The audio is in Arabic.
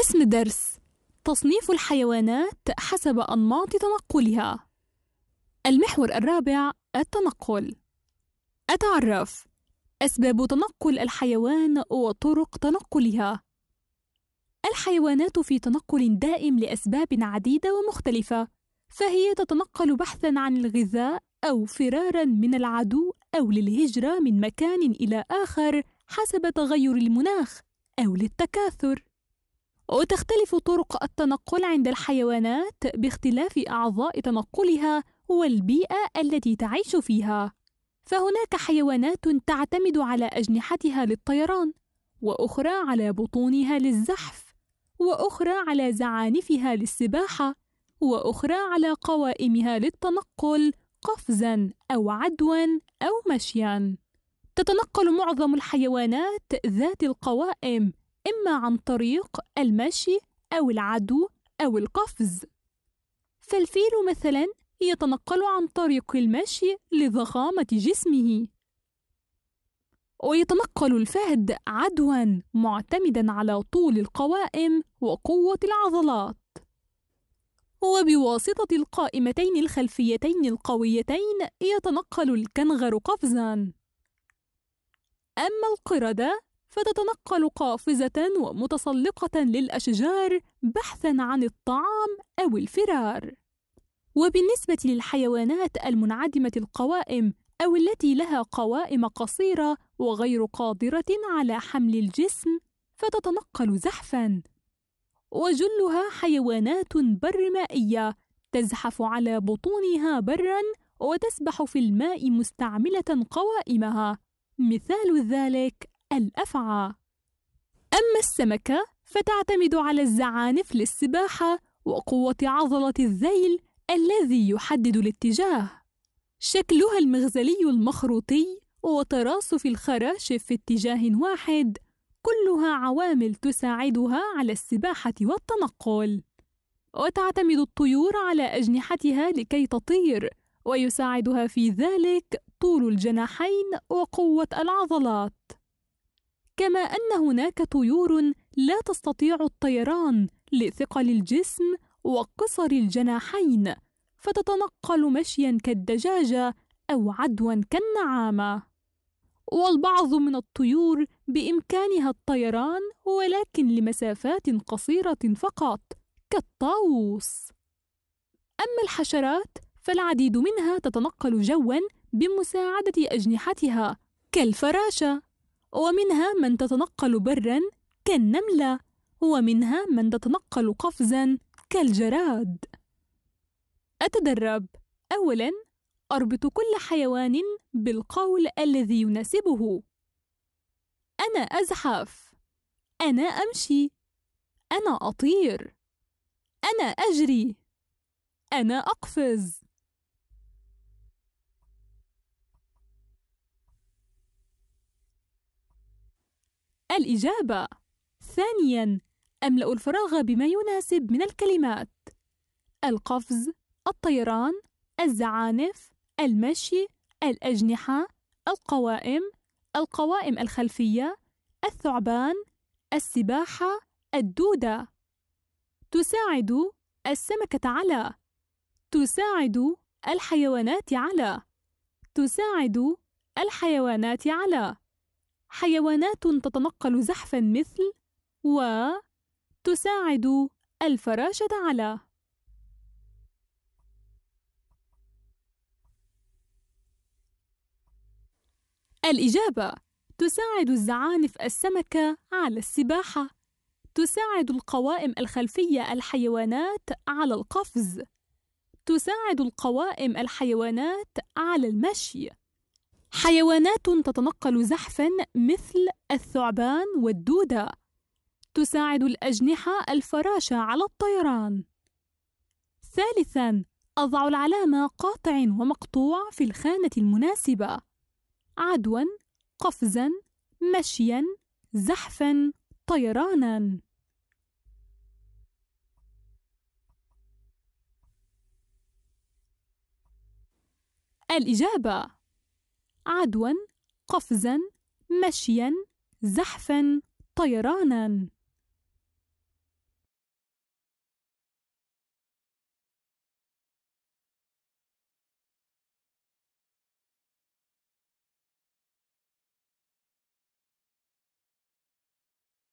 اسم درس تصنيف الحيوانات حسب أنماط تنقلها المحور الرابع التنقل أتعرف أسباب تنقل الحيوان وطرق تنقلها الحيوانات في تنقل دائم لأسباب عديدة ومختلفة فهي تتنقل بحثا عن الغذاء أو فرارا من العدو أو للهجرة من مكان إلى آخر حسب تغير المناخ أو للتكاثر وتختلف طرق التنقل عند الحيوانات باختلاف أعضاء تنقلها والبيئة التي تعيش فيها فهناك حيوانات تعتمد على أجنحتها للطيران وأخرى على بطونها للزحف وأخرى على زعانفها للسباحة وأخرى على قوائمها للتنقل قفزا أو عدوا أو مشيا تتنقل معظم الحيوانات ذات القوائم إما عن طريق المشي أو العدو أو القفز فالفيل مثلا يتنقل عن طريق المشي لضخامة جسمه ويتنقل الفهد عدوا معتمدا على طول القوائم وقوة العضلات وبواسطة القائمتين الخلفيتين القويتين يتنقل الكنغر قفزا أما القردة فتتنقل قافزة ومتسلقة للأشجار بحثًا عن الطعام أو الفرار. وبالنسبة للحيوانات المنعدمة القوائم أو التي لها قوائم قصيرة وغير قادرة على حمل الجسم فتتنقل زحفًا. وجلها حيوانات برمائية تزحف على بطونها برًا وتسبح في الماء مستعملة قوائمها. مثال ذلك الأفعى أما السمكة فتعتمد على الزعانف للسباحة وقوة عضلة الذيل الذي يحدد الاتجاه شكلها المغزلي المخروطي وتراصف الخراشف في اتجاه واحد كلها عوامل تساعدها على السباحة والتنقل وتعتمد الطيور على أجنحتها لكي تطير ويساعدها في ذلك طول الجناحين وقوة العضلات كما أن هناك طيور لا تستطيع الطيران لثقل الجسم وقصر الجناحين فتتنقل مشيا كالدجاجة أو عدوا كالنعامة والبعض من الطيور بإمكانها الطيران ولكن لمسافات قصيرة فقط كالطاووس أما الحشرات فالعديد منها تتنقل جوا بمساعدة أجنحتها كالفراشة ومنها من تتنقل برا كالنملة ومنها من تتنقل قفزا كالجراد أتدرب أولا أربط كل حيوان بالقول الذي يناسبه أنا أزحف أنا أمشي أنا أطير أنا أجري أنا أقفز الإجابة ثانياً أملأ الفراغ بما يناسب من الكلمات القفز الطيران الزعانف المشي الأجنحة القوائم القوائم الخلفية الثعبان السباحة الدودة تساعد السمكة على تساعد الحيوانات على تساعد الحيوانات على حيوانات تتنقل زحفا مثل و تساعد الفراشة على الإجابة تساعد الزعانف السمكة على السباحة تساعد القوائم الخلفية الحيوانات على القفز تساعد القوائم الحيوانات على المشي حيوانات تتنقل زحفا مثل الثعبان والدودة تساعد الأجنحة الفراشة على الطيران ثالثا أضع العلامة قاطع ومقطوع في الخانة المناسبة عدوا قفزا مشيا زحفا طيرانا الإجابة عدوا قفزا مشيا زحفا طيرانا